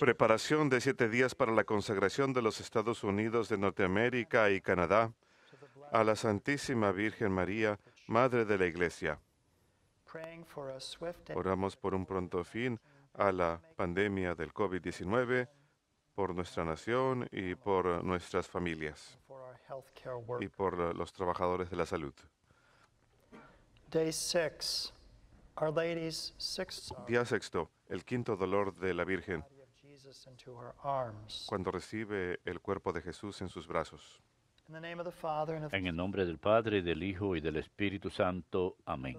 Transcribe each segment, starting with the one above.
Preparación de siete días para la consagración de los Estados Unidos de Norteamérica y Canadá a la Santísima Virgen María, Madre de la Iglesia. Oramos por un pronto fin a la pandemia del COVID-19, por nuestra nación y por nuestras familias y por los trabajadores de la salud. Day six. Día sexto, el quinto dolor de la Virgen, cuando recibe el cuerpo de Jesús en sus brazos. En el nombre del Padre, del Hijo y del Espíritu Santo. Amén.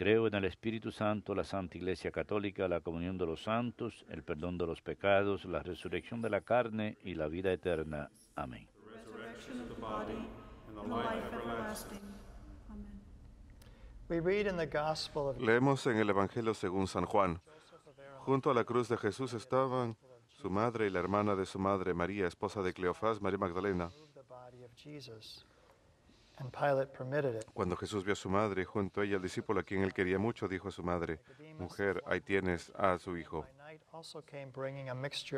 Creo en el Espíritu Santo, la Santa Iglesia Católica, la comunión de los santos, el perdón de los pecados, la resurrección de la carne y la vida eterna. Amén. Leemos en el Evangelio según San Juan. Junto a la cruz de Jesús estaban su madre y la hermana de su madre, María, esposa de Cleofás, María Magdalena. Cuando Jesús vio a su madre junto a ella, el discípulo a quien él quería mucho, dijo a su madre, Mujer, ahí tienes a su hijo.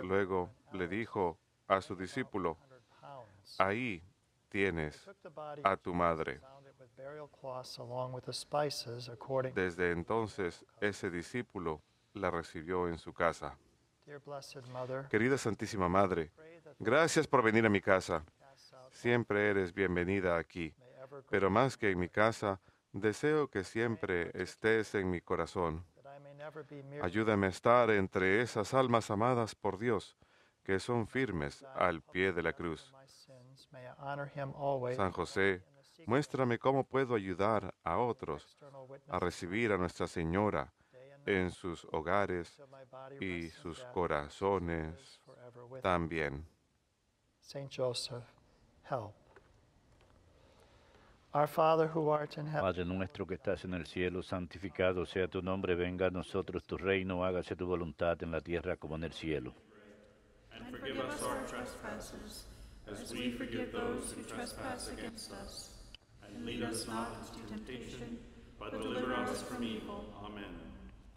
Luego le dijo a su discípulo, Ahí tienes a tu madre. Desde entonces, ese discípulo la recibió en su casa. Querida Santísima Madre, gracias por venir a mi casa. Siempre eres bienvenida aquí pero más que en mi casa, deseo que siempre estés en mi corazón. Ayúdame a estar entre esas almas amadas por Dios que son firmes al pie de la cruz. San José, muéstrame cómo puedo ayudar a otros a recibir a Nuestra Señora en sus hogares y sus corazones también. San Our Father who art in heaven. Padre nuestro que estás en el cielo, santificado sea tu nombre, venga a nosotros tu reino, hágase tu voluntad en la tierra como en el cielo. And forgive us our trespasses, as we forgive those who trespass against us. And lead us not into temptation, but deliver us from evil. Amen.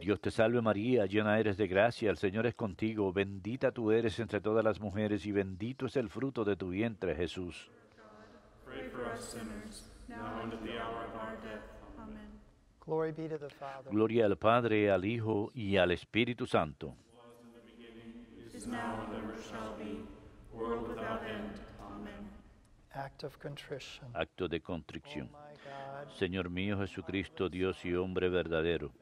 Dios te salve María, llena eres de gracia, el Señor es contigo, bendita tú eres entre todas las mujeres y bendito es el fruto de tu vientre Jesús. Gloria al Padre, al Hijo y al Espíritu Santo. Acto de contrición. Oh Señor mío Jesucristo, Dios y hombre verdadero,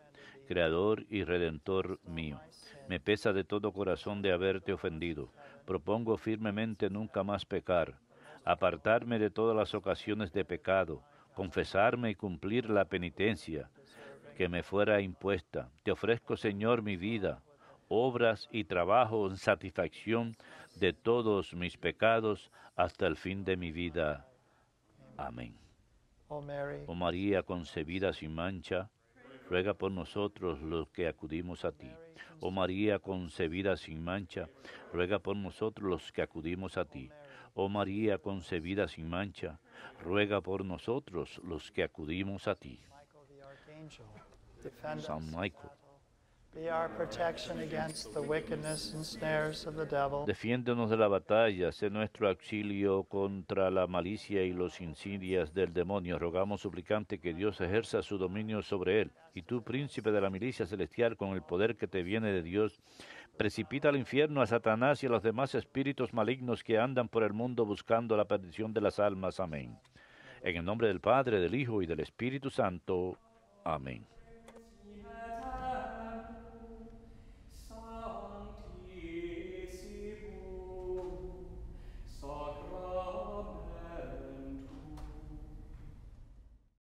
Creador y Redentor mío. Me pesa de todo corazón de haberte ofendido. Propongo firmemente nunca más pecar, apartarme de todas las ocasiones de pecado, confesarme y cumplir la penitencia que me fuera impuesta. Te ofrezco, Señor, mi vida, obras y trabajo en satisfacción de todos mis pecados hasta el fin de mi vida. Amén. Oh, oh María concebida sin mancha, ruega por nosotros los que acudimos a ti. Oh María concebida sin mancha, ruega por nosotros los que acudimos a ti. Oh María concebida sin mancha, ruega por nosotros los que acudimos a ti. San Michael, Defiéndonos de la batalla, sé nuestro auxilio contra la malicia y los insidias del demonio. Rogamos suplicante que Dios ejerza su dominio sobre él. Y tú, príncipe de la milicia celestial, con el poder que te viene de Dios, precipita al infierno a Satanás y a los demás espíritus malignos que andan por el mundo buscando la perdición de las almas. Amén. En el nombre del Padre, del Hijo y del Espíritu Santo. Amén.